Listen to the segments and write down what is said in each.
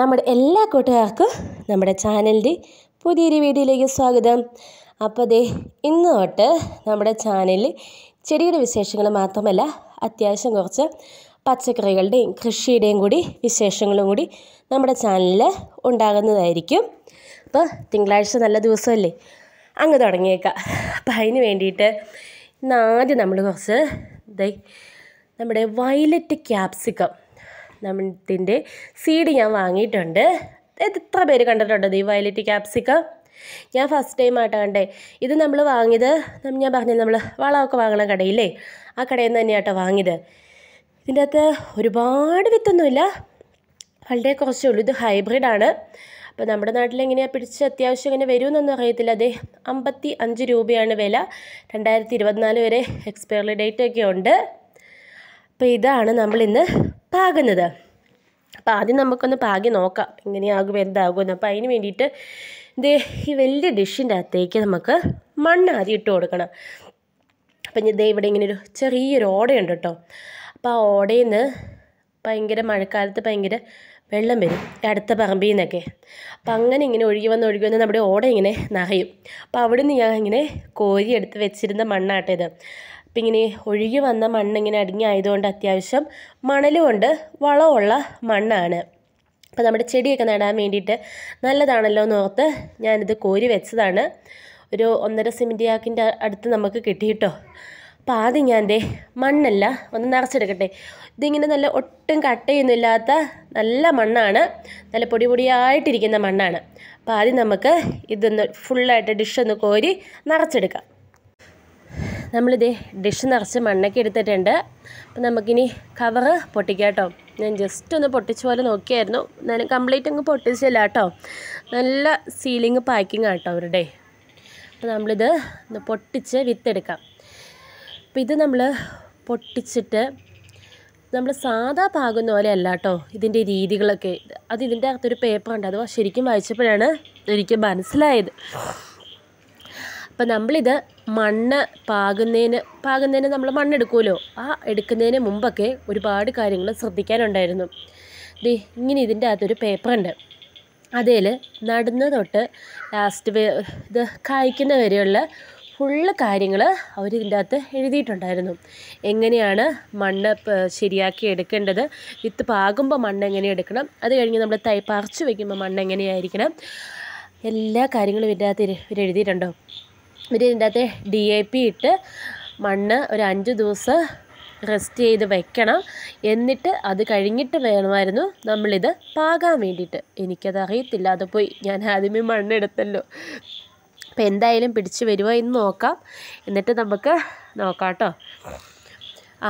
നമ്മുടെ എല്ലാ കൂട്ടുകാർക്കും നമ്മുടെ ചാനലിൻ്റെ പുതിയൊരു വീഡിയോയിലേക്ക് സ്വാഗതം അപ്പോൾ അതെ ഇന്ന് തൊട്ട് നമ്മുടെ ചാനലിൽ ചെടിയുടെ വിശേഷങ്ങൾ മാത്രമല്ല അത്യാവശ്യം കുറച്ച് പച്ചക്കറികളുടെയും കൃഷിയുടെയും കൂടി വിശേഷങ്ങളും കൂടി നമ്മുടെ ചാനലിൽ ഉണ്ടാകുന്നതായിരിക്കും അപ്പോൾ തിങ്കളാഴ്ച നല്ല ദിവസമല്ലേ അങ്ങ് തുടങ്ങിയേക്കാം അപ്പോൾ അതിന് വേണ്ടിയിട്ട് ഇന്ന് ആദ്യം നമ്മൾ കുറച്ച് ഇതായി നമ്മുടെ വയലറ്റ് ക്യാപ്സിക്കം നമ്മത്തിൻ്റെ സീഡ് ഞാൻ വാങ്ങിയിട്ടുണ്ട് എത്ര പേര് കണ്ടിട്ടുണ്ടോ ഈ വയലറ്റ് ക്യാപ്സിക്കം ഞാൻ ഫസ്റ്റ് ടൈം ആയിട്ടാണ് കണ്ടേ ഇത് നമ്മൾ വാങ്ങിയത് ഞാൻ പറഞ്ഞത് നമ്മൾ വളമൊക്കെ വാങ്ങണ കടയില്ലേ ആ കടയിൽ നിന്ന് തന്നെയാട്ടോ വാങ്ങിയത് ഇതിൻ്റെ അകത്ത് ഒരുപാട് വിത്തൊന്നുമില്ല വളരെ കുറച്ചേ ഉള്ളൂ ഇത് ഹൈബ്രിഡാണ് അപ്പോൾ നമ്മുടെ നാട്ടിൽ എങ്ങനെയാണ് പിടിച്ച് അത്യാവശ്യം ഇങ്ങനെ വരുമെന്നൊന്നും അറിയത്തില്ല അതെ അമ്പത്തി അഞ്ച് രൂപയാണ് വില രണ്ടായിരത്തി ഇരുപത്തിനാല് വരെ എക്സ്പയറി ഡേറ്റ് ഒക്കെ ഉണ്ട് അപ്പോൾ ഇതാണ് നമ്മൾ ഇന്ന് പാകുന്നത് അപ്പോൾ ആദ്യം നമുക്കൊന്ന് പാകി നോക്കാം എങ്ങനെയാകും എന്താകുമെന്ന് അപ്പോൾ അതിന് വേണ്ടിയിട്ട് ദേ ഈ വലിയ ഡിഷിൻ്റെ അകത്തേക്ക് നമുക്ക് മണ്ണ് ആദ്യം ഇട്ട് കൊടുക്കണം അപ്പം ഇത് ഇവിടെ ഇങ്ങനെ ഒരു ചെറിയൊരു ഓടയുണ്ട് കേട്ടോ അപ്പോൾ ആ ഓടയിൽ നിന്ന് ഭയങ്കര മഴക്കാലത്ത് ഭയങ്കര വെള്ളം വരും അടുത്ത പറമ്പിൽ നിന്നൊക്കെ അപ്പം അങ്ങനെ ഇങ്ങനെ ഒഴുകി വന്ന് ഒഴുകി വന്ന് നമ്മുടെ ഓട ഇങ്ങനെ നഹയും അപ്പോൾ അവിടെ നിന്ന് ഞാൻ ഇങ്ങനെ കോരിയെടുത്ത് വെച്ചിരുന്ന മണ്ണാട്ടേത് അപ്പം ഇങ്ങനെ ഒഴുകി വന്ന മണ്ണിങ്ങനെ ഇങ്ങനെ ആയതുകൊണ്ട് അത്യാവശ്യം മണലുകൊണ്ട് വളമുള്ള മണ്ണാണ് അപ്പോൾ നമ്മുടെ ചെടിയൊക്കെ നടാൻ വേണ്ടിയിട്ട് നല്ലതാണല്ലോ എന്ന് ഓർത്ത് ഞാനിത് കോരി വെച്ചതാണ് ഒരു ഒന്നര സിമെൻറ്റ് ചാക്കിൻ്റെ അടുത്ത് നമുക്ക് കിട്ടി കേട്ടോ അപ്പോൾ ആദ്യം ഞാൻ ദേ മണ്ണല്ല ഒന്ന് നിറച്ചെടുക്കട്ടെ ഇതിങ്ങനെ നല്ല ഒട്ടും കട്ടയൊന്നുമില്ലാത്ത നല്ല മണ്ണാണ് നല്ല പൊടി പൊടിയായിട്ടിരിക്കുന്ന മണ്ണാണ് അപ്പോൾ ആദ്യം നമുക്ക് ഇതൊന്ന് ഫുള്ളായിട്ട് ഡിഷൊന്ന് കോരി നിറച്ചെടുക്കാം നമ്മളിത് ഡിഷ് നിറച്ച് മണ്ണൊക്കെ എടുത്തിട്ടുണ്ട് അപ്പം നമുക്കിനി കവറ് പൊട്ടിക്കാം കേട്ടോ ഞാൻ ജസ്റ്റ് ഒന്ന് പൊട്ടിച്ച പോലെ നോക്കിയായിരുന്നു ഞാൻ കംപ്ലീറ്റ് അങ്ങ് പൊട്ടിച്ചില്ല കേട്ടോ നല്ല സീലിംഗ് പാക്കിംഗ് ആട്ടോ അവരുടെ അപ്പോൾ നമ്മളിത് ഒന്ന് പൊട്ടിച്ച് വിത്തെടുക്കാം അപ്പോൾ ഇത് നമ്മൾ പൊട്ടിച്ചിട്ട് നമ്മൾ സാധാ പാകുന്ന പോലെ അല്ല കേട്ടോ ഇതിൻ്റെ രീതികളൊക്കെ അത് ഇതിൻ്റെ അകത്തൊരു പേപ്പർ ഉണ്ട് അത് ശരിക്കും വായിച്ചപ്പോഴാണ് എനിക്ക് മനസ്സിലായത് അപ്പം നമ്മളിത് മണ്ണ് പാകുന്നതിന് പാകുന്നതിന് നമ്മൾ മണ്ണെടുക്കുമല്ലോ ആ എടുക്കുന്നതിന് മുമ്പൊക്കെ ഒരുപാട് കാര്യങ്ങൾ ശ്രദ്ധിക്കാനുണ്ടായിരുന്നു ദേ ഇങ്ങനെ ഇതിൻ്റെ അകത്തൊരു പേപ്പറുണ്ട് അതിൽ നടുന്ന തൊട്ട് ലാസ്റ്റ് ഇത് കായ്ക്കുന്ന വരെയുള്ള ഫുള്ള് കാര്യങ്ങൾ അവരിതിൻ്റെ അകത്ത് എഴുതിയിട്ടുണ്ടായിരുന്നു എങ്ങനെയാണ് മണ്ണ് ശരിയാക്കി എടുക്കേണ്ടത് വിത്ത് പാകുമ്പോൾ മണ്ണ് എങ്ങനെ എടുക്കണം അത് കഴിഞ്ഞ് നമ്മൾ തൈ പറിച്ചു വയ്ക്കുമ്പോൾ മണ്ണ് എങ്ങനെയായിരിക്കണം എല്ലാ കാര്യങ്ങളും ഇതിൻ്റെ അകത്ത് എഴുതിയിട്ടുണ്ടോ ഇവർ ഇതിൻ്റെ അകത്ത് ഡി എ പി ഇട്ട് മണ്ണ് ഒരു അഞ്ച് ദിവസം റെസ്റ്റ് ചെയ്ത് വെക്കണം എന്നിട്ട് അത് കഴിഞ്ഞിട്ട് വേണമായിരുന്നു നമ്മളിത് പാകാൻ വേണ്ടിയിട്ട് എനിക്കത് അറിയത്തില്ല അത് പോയി ഞാൻ ആദ്യമേ മണ്ണെടുത്തല്ലോ അപ്പോൾ എന്തായാലും പിടിച്ച് വരുമോ എന്ന് നോക്കാം എന്നിട്ട് നമുക്ക് നോക്കാം കേട്ടോ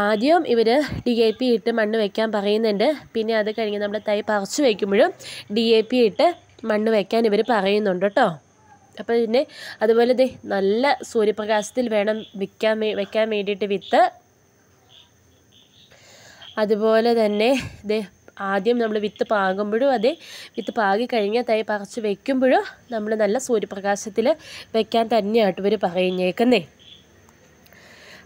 ആദ്യം ഇവർ ഡി എ പി ഇട്ട് മണ്ണ് വയ്ക്കാൻ പറയുന്നുണ്ട് പിന്നെ അത് കഴിഞ്ഞ് നമ്മൾ തൈ പറിച്ചു വയ്ക്കുമ്പോഴും ഡി എ പി ഇട്ട് മണ്ണ് വയ്ക്കാൻ ഇവർ പറയുന്നുണ്ട് കേട്ടോ അപ്പോൾ പിന്നെ അതുപോലെ ദേ നല്ല സൂര്യപ്രകാശത്തിൽ വേണം വിൽക്കാൻ വെക്കാൻ വേണ്ടിയിട്ട് വിത്ത് അതുപോലെ തന്നെ ദേ ആദ്യം നമ്മൾ വിത്ത് പാകുമ്പോഴും അതെ വിത്ത് പാകി കഴിഞ്ഞാൽ തൈ പറിച്ച് വെക്കുമ്പോഴും നമ്മൾ നല്ല സൂര്യപ്രകാശത്തിൽ വെക്കാൻ തന്നെയായിട്ട് ഇവർ പറയുന്നേക്കുന്നേ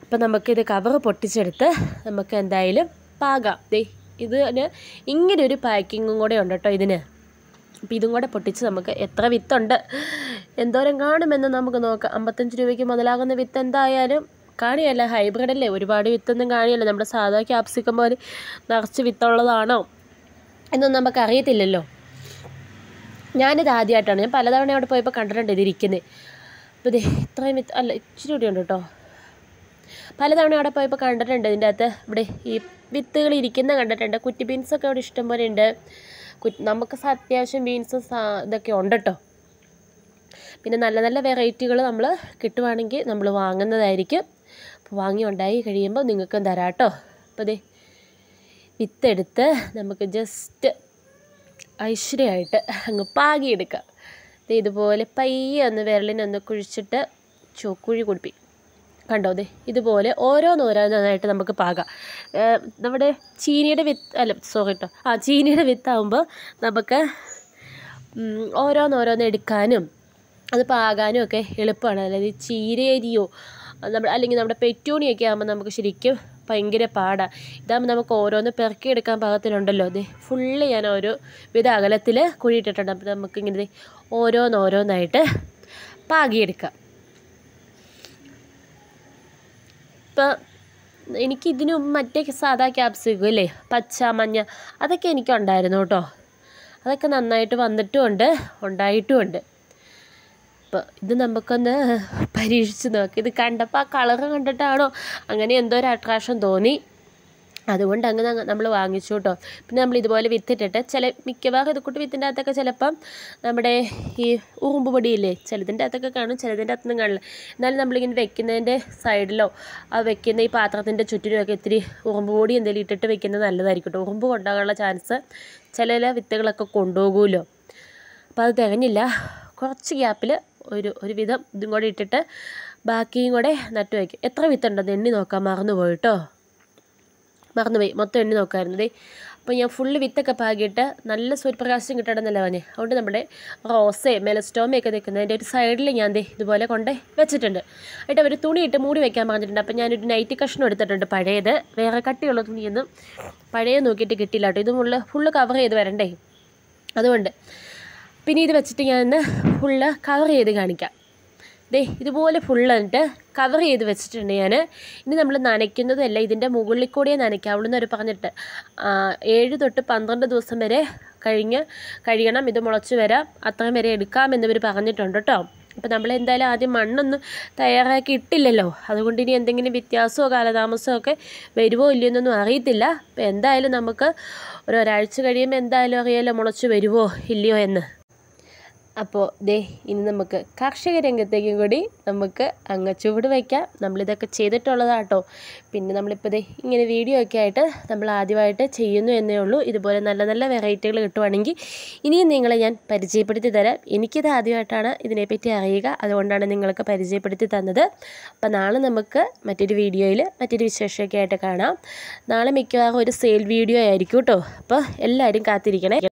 അപ്പം നമുക്കിത് കവറ് പൊട്ടിച്ചെടുത്ത് നമുക്ക് എന്തായാലും പാകാം ദേ ഇതിന് ഇങ്ങനെ ഒരു പാക്കിങ്ങും കൂടെ ഉണ്ട് കേട്ടോ ഇതിന് അപ്പോൾ ഇതും കൂടെ പൊട്ടിച്ച് നമുക്ക് എത്ര വിത്തുണ്ട് എന്തോരം കാണുമെന്ന് നമുക്ക് നോക്കാം അമ്പത്തഞ്ച് രൂപയ്ക്ക് മുതലാകുന്ന വിത്ത് എന്തായാലും കാണിയല്ല ഹൈബ്രിഡല്ലേ ഒരുപാട് വിത്തൊന്നും കാണിയല്ല നമ്മുടെ സാധാ ക്യാപ്സിക്കം പോലെ നിറച്ച് വിത്തുള്ളതാണോ എന്നൊന്നും നമുക്ക് അറിയത്തില്ലല്ലോ ഞാനിത് ആദ്യമായിട്ടാണ് ഞാൻ പലതവണ അവിടെ പോയപ്പോൾ കണ്ടിട്ടുണ്ട് ഇതിരിക്കുന്നത് അപ്പോൾ ഇത് ഇത്രയും വിത്ത് അല്ല ഇച്ചിരി കൂടി ഉണ്ട് കേട്ടോ പലതവണ അവിടെ പോയപ്പോൾ കണ്ടിട്ടുണ്ട് ഇതിൻ്റെ അകത്ത് ഇവിടെ ഈ വിത്തുകൾ ഇരിക്കുന്ന കണ്ടിട്ടുണ്ട് കുറ്റി ബീൻസൊക്കെ അവിടെ ഇഷ്ടംപോലെ ഉണ്ട് നമുക്ക് അത്യാവശ്യം ബീൻസ് ഇതൊക്കെ ഉണ്ട് കേട്ടോ പിന്നെ നല്ല നല്ല വെറൈറ്റികൾ നമ്മൾ കിട്ടുവാണെങ്കിൽ നമ്മൾ വാങ്ങുന്നതായിരിക്കും അപ്പോൾ വാങ്ങി ഉണ്ടായി കഴിയുമ്പോൾ നിങ്ങൾക്കും തരാം കേട്ടോ അപ്പോൾ ദേ വിത്തെടുത്ത് നമുക്ക് ജസ്റ്റ് ഐശ്വര്യമായിട്ട് അങ്ങ് പാകിയെടുക്കാം ഇതുപോലെ പയ്യെ ഒന്ന് വിരലിനൊന്ന് കുഴിച്ചിട്ട് ചോക്കുഴി കുടിപ്പിക്കും കണ്ടോ ദേ ഇതുപോലെ ഓരോന്നോരോന്നായിട്ട് നമുക്ക് പാകാം നമ്മുടെ ചീനിയുടെ വിത്ത് അല്ല സോറി കേട്ടോ ആ ചീനിയുടെ വിത്താകുമ്പോൾ നമുക്ക് ഓരോന്നോരോന്ന് എടുക്കാനും അത് പാകാനും ഒക്കെ എളുപ്പമാണ് അതായത് ചീരേരിയോ നമ്മൾ അല്ലെങ്കിൽ നമ്മുടെ പെറ്റൂണിയൊക്കെ ആകുമ്പോൾ നമുക്ക് ശരിക്കും ഭയങ്കര പാടാണ് ഇതാകുമ്പോൾ നമുക്ക് ഓരോന്ന് പെറുക്കിയെടുക്കാൻ പാകത്തിലുണ്ടല്ലോ അതെ ഫുള്ള് ഞാൻ ഓരോ വിധ അകലത്തിൽ കുഴിയിട്ടിട്ടുണ്ട് അപ്പോൾ നമുക്കിങ്ങനെ ഓരോന്നോരോന്നായിട്ട് പാകിയെടുക്കാം ഇപ്പോൾ എനിക്ക് മറ്റേ സാധാ ക്യാപ്സിക്കം അല്ലേ പച്ച മഞ്ഞ അതൊക്കെ എനിക്കുണ്ടായിരുന്നു കേട്ടോ അതൊക്കെ നന്നായിട്ട് വന്നിട്ടുമുണ്ട് ഉണ്ടായിട്ടുമുണ്ട് അപ്പോൾ ഇത് നമുക്കൊന്ന് പരീക്ഷിച്ച് നോക്കി ഇത് കണ്ടപ്പോൾ ആ കളറ് കണ്ടിട്ടാണോ അങ്ങനെ എന്തോ ഒരു അട്രാക്ഷൻ തോന്നി അതുകൊണ്ട് അങ്ങ് നമ്മൾ വാങ്ങിച്ചു കേട്ടോ പിന്നെ നമ്മൾ ഇതുപോലെ വിത്തിട്ടിട്ട് ചില മിക്കവാറും ഇത് കൂട്ടി വിത്തിൻ്റെ അകത്തൊക്കെ ചിലപ്പം നമ്മുടെ ഈ ഉറുമ്പ് പൊടിയില്ലേ ചിലതിൻ്റെ അകത്തൊക്കെ കാണും ചിലതിൻ്റെ അകത്തൊന്നും കാണില്ല എന്നാലും നമ്മളിങ്ങനെ വെക്കുന്നതിൻ്റെ സൈഡിലോ ആ വെക്കുന്ന ഈ പാത്രത്തിൻ്റെ ചുറ്റിലൊക്കെ ഇത്തിരി ഉറുമ്പ് പൊടി എന്തെങ്കിലും ഇട്ടിട്ട് വെക്കുന്നത് നല്ലതായിരിക്കും കേട്ടോ ഉറുമ്പ് കൊണ്ടാകാനുള്ള ചാൻസ് ചില ചില വിത്തുകളൊക്കെ കൊണ്ടുപോകുമല്ലോ അപ്പോൾ അത് തികഞ്ഞില്ല കുറച്ച് ഗ്യാപ്പിൽ ഒരു വിധം ഇതും കൂടെ ഇട്ടിട്ട് ബാക്കിയും കൂടെ നട്ടു വയ്ക്കും എത്ര വിത്തുണ്ടെന്ന് എണ്ണി നോക്കാൻ മറന്നു പോയിട്ടോ മറന്നുപോയി മൊത്തം എണ്ണി നോക്കാമായിരുന്നേ അപ്പോൾ ഞാൻ ഫുള്ള് വിത്തൊക്കെ പാകിയിട്ട് നല്ല സൂര്യപ്രകാശം കിട്ടണമെന്നല്ല പറഞ്ഞേ അതുകൊണ്ട് നമ്മുടെ റോസേ മെലസ്റ്റോമേ ഒക്കെ നിൽക്കുന്നതിൻ്റെ ഒരു സൈഡിൽ ഞാൻ ദേ ഇതുപോലെ കൊണ്ട് വെച്ചിട്ടുണ്ട് ആയിട്ട് അവർ തുണിയിട്ട് മൂടി വെക്കാൻ പറഞ്ഞിട്ടുണ്ട് അപ്പോൾ ഞാനൊരു നൈറ്റ് കഷ്ണം എടുത്തിട്ടുണ്ട് പഴയത് വേറെ കട്ടിയുള്ള തുണിയൊന്നും പഴയ നോക്കിയിട്ട് കിട്ടിയില്ല കേട്ടോ ഇത് ഫുള്ള് ഫുള്ള് കവർ ചെയ്ത് വരണ്ടേ അതുകൊണ്ട് പിന്നെ ഇത് വെച്ചിട്ട് ഞാനിന്ന് ഫുള്ള് കവർ ചെയ്ത് കാണിക്കാം ദേ ഇതുപോലെ ഫുള്ളായിട്ട് കവർ ചെയ്ത് വെച്ചിട്ടുണ്ട് ഞാൻ ഇനി നമ്മൾ നനയ്ക്കുന്നതല്ല ഇതിൻ്റെ മുകളിൽ കൂടിയേ നനയ്ക്കാവുള്ളൂ എന്നൊരു പറഞ്ഞിട്ട് ഏഴ് തൊട്ട് പന്ത്രണ്ട് ദിവസം വരെ കഴിഞ്ഞ് കഴിയണം ഇത് മുളച്ച് വരാം അത്രയും വരെ എടുക്കാമെന്നിവർ പറഞ്ഞിട്ടുണ്ട് കേട്ടോ അപ്പം നമ്മൾ എന്തായാലും ആദ്യം മണ്ണൊന്നും തയ്യാറാക്കി ഇട്ടില്ലല്ലോ അതുകൊണ്ട് ഇനി എന്തെങ്കിലും വ്യത്യാസമോ കാലതാമസമോ ഒക്കെ വരുമോ ഇല്ലയോ എന്നൊന്നും അറിയത്തില്ല അപ്പോൾ എന്തായാലും നമുക്ക് ഒരു ഒരാഴ്ച കഴിയുമ്പോൾ എന്തായാലും അറിയാമല്ലോ മുളച്ച് വരുമോ ഇല്ലയോ എന്ന് അപ്പോൾ ദേ ഇനി നമുക്ക് കാർഷിക രംഗത്തേക്കും കൂടി നമുക്ക് അങ്ങ് ചുവട് വയ്ക്കാം നമ്മളിതൊക്കെ ചെയ്തിട്ടുള്ളതാട്ടോ പിന്നെ നമ്മളിപ്പോൾ ദേ ഇങ്ങനെ വീഡിയോ ഒക്കെ ആയിട്ട് നമ്മൾ ആദ്യമായിട്ട് ചെയ്യുന്നു എന്നേ ഉള്ളൂ ഇതുപോലെ നല്ല നല്ല വെറൈറ്റികൾ കിട്ടുവാണെങ്കിൽ ഇനിയും നിങ്ങളെ ഞാൻ പരിചയപ്പെടുത്തി തരാം എനിക്കിത് ആദ്യമായിട്ടാണ് ഇതിനെപ്പറ്റി അറിയുക അതുകൊണ്ടാണ് നിങ്ങൾക്ക് പരിചയപ്പെടുത്തി തന്നത് അപ്പോൾ നാളെ നമുക്ക് മറ്റൊരു വീഡിയോയിൽ മറ്റൊരു വിശേഷമൊക്കെ ആയിട്ട് കാണാം നാളെ മിക്കവാറും ഒരു സെയിൽ വീഡിയോ ആയിരിക്കും കേട്ടോ അപ്പോൾ എല്ലാവരും കാത്തിരിക്കണേ